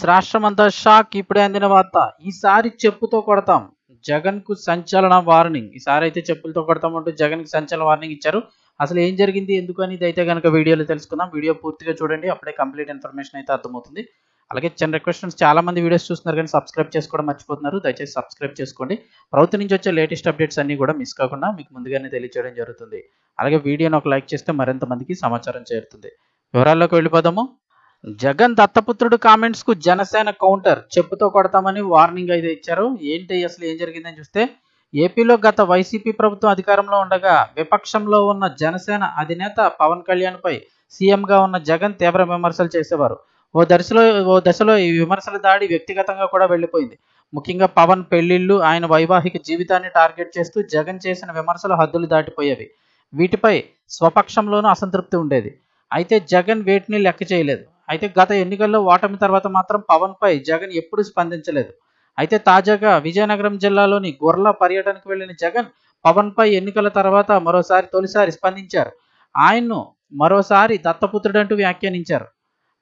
friends అంతా shock ఇప్పుడే అందిన వార్త ఈసారి చెప్పుతో కొడతాం జగన్ కు సంచలన వార్నింగ్ ఈసారి అయితే చెప్పులతో అంటూ జగన్ కి సంచలన వార్నింగ్ ఇచ్చారు అసలు ఏం జరిగింది ఎందుకు అనేది అయితే కనుక వీడియోలో తెలుసుకుందాం వీడియో పూర్తిగా చూడండి అప్పుడే కంప్లీట్ ఇన్ఫర్మేషన్ అయితే అర్థమవుతుంది అలాగే చిన్న రిక్వెస్ట్ చాలా మంది వీడియోస్ చూస్తున్నారు కానీ సబ్స్క్రైబ్ చేసుకోవడం మర్చిపోతున్నారు దయచేసి సబ్స్క్రైబ్ చేసుకోండి ప్రభుత్వం నుంచి వచ్చే లేటెస్ట్ అప్డేట్స్ అన్ని కూడా మిస్ కాకుండా మీకు ముందుగానే తెలియజేయడం జరుగుతుంది అలాగే వీడియోని ఒక లైక్ చేస్తే మరింత మందికి సమాచారం చేరుతుంది వివరాల్లోకి వెళ్ళిపోదాము జగన్ దత్తపుత్రుడు కామెంట్స్ కు జనసేన కౌంటర్ చెప్పుతో కొడతామని వార్నింగ్ అయితే ఇచ్చారు ఏంటి అసలు ఏం జరిగిందని చూస్తే ఏపీలో గత వైసీపీ ప్రభుత్వం అధికారంలో ఉండగా విపక్షంలో ఉన్న జనసేన అధినేత పవన్ కళ్యాణ్పై సీఎంగా ఉన్న జగన్ తీవ్ర విమర్శలు చేసేవారు ఓ దశలో ఓ దశలో ఈ విమర్శల దాడి వ్యక్తిగతంగా కూడా వెళ్ళిపోయింది ముఖ్యంగా పవన్ పెళ్లిళ్ళు ఆయన వైవాహిక జీవితాన్ని టార్గెట్ చేస్తూ జగన్ చేసిన విమర్శలు హద్దులు దాటిపోయేవి వీటిపై స్వపక్షంలోనూ అసంతృప్తి ఉండేది అయితే జగన్ వేటిని లెక్క చేయలేదు అయితే గత ఎన్నికల్లో ఓటమి తర్వాత మాత్రం పవన్పై జగన్ ఎప్పుడూ స్పందించలేదు అయితే తాజాగా విజయనగరం జిల్లాలోని గొర్ల పర్యటనకు వెళ్లిన జగన్ పవన్పై ఎన్నికల తర్వాత మరోసారి తొలిసారి స్పందించారు ఆయన్ను మరోసారి దత్తపుత్రుడంటూ వ్యాఖ్యానించారు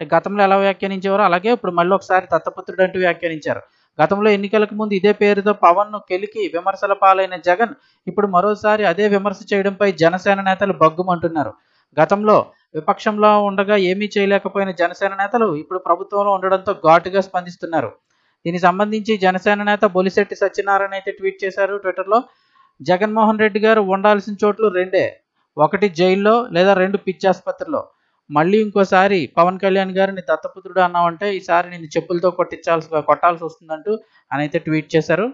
అంటే గతంలో ఎలా వ్యాఖ్యానించేవారో అలాగే ఇప్పుడు మళ్ళీ ఒకసారి దత్తపుత్రుడు అంటూ వ్యాఖ్యానించారు గతంలో ఎన్నికలకు ముందు ఇదే పేరుతో పవన్ను కెలికి విమర్శల పాలైన జగన్ ఇప్పుడు మరోసారి అదే విమర్శ చేయడంపై జనసేన నేతలు బగ్గుమంటున్నారు గతంలో విపక్షంలో ఉండగా ఏమీ చేయలేకపోయిన జనసేన నేతలు ఇప్పుడు ప్రభుత్వంలో ఉండడంతో ఘాటుగా స్పందిస్తున్నారు దీనికి సంబంధించి జనసేన నేత బొలిశెట్టి సత్యనారాయణ అయితే ట్వీట్ చేశారు ట్విట్టర్లో జగన్మోహన్ రెడ్డి గారు ఉండాల్సిన చోట్లు రెండే ఒకటి జైల్లో లేదా రెండు పిచ్చాసుపత్రిలో మళ్ళీ ఇంకోసారి పవన్ కళ్యాణ్ గారిని దత్తపుత్రుడు అన్నావంటే ఈసారి నేను చెప్పులతో కొట్టించాల్సి కొట్టాల్సి వస్తుందంటూ అని అయితే ట్వీట్ చేశారు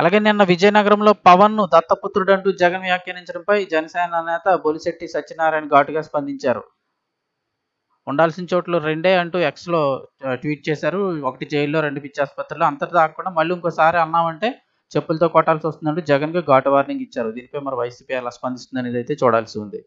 అలాగే నిన్న విజయనగరంలో పవన్ ను దత్తపుత్రుడు అంటూ జగన్ వ్యాఖ్యానించడంపై జనసేన నేత బొలిశెట్టి సత్యనారాయణ ఘాటుగా స్పందించారు ఉండాల్సిన చోట్ల రెండే అంటూ ఎక్స్లో ట్వీట్ చేశారు ఒకటి జైల్లో రెండు పిచ్చి ఆసుపత్రిలో అంతటి దాకుండా మళ్ళీ ఇంకోసారి అన్నామంటే చెప్పులతో కొట్టాల్సి వస్తుందంటూ గా ఘాటు వార్నింగ్ ఇచ్చారు దీనిపై మరి వైసీపీ ఎలా స్పందిస్తుంది అనేది అయితే చూడాల్సి ఉంది